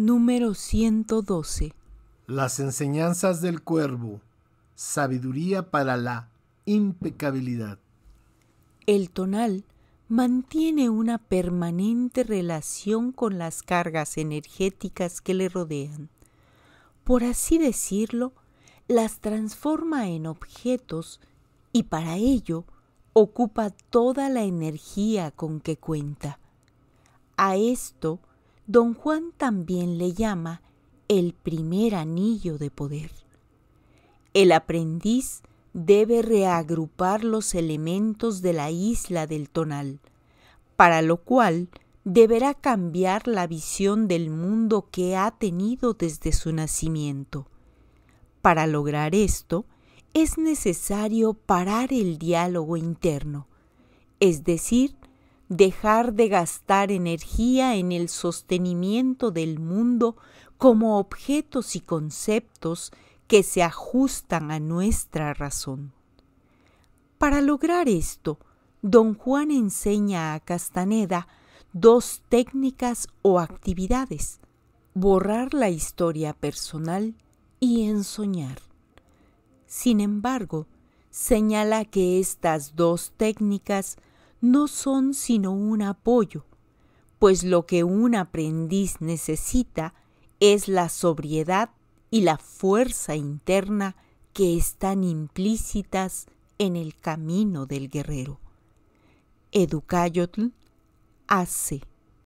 Número 112. Las enseñanzas del cuervo. Sabiduría para la impecabilidad. El tonal mantiene una permanente relación con las cargas energéticas que le rodean. Por así decirlo, las transforma en objetos y para ello ocupa toda la energía con que cuenta. A esto don Juan también le llama el primer anillo de poder. El aprendiz debe reagrupar los elementos de la isla del tonal, para lo cual deberá cambiar la visión del mundo que ha tenido desde su nacimiento. Para lograr esto, es necesario parar el diálogo interno, es decir, dejar de gastar energía en el sostenimiento del mundo como objetos y conceptos que se ajustan a nuestra razón. Para lograr esto, don Juan enseña a Castaneda dos técnicas o actividades, borrar la historia personal y ensoñar. Sin embargo, señala que estas dos técnicas no son sino un apoyo, pues lo que un aprendiz necesita es la sobriedad y la fuerza interna que están implícitas en el camino del guerrero. Educayotl hace.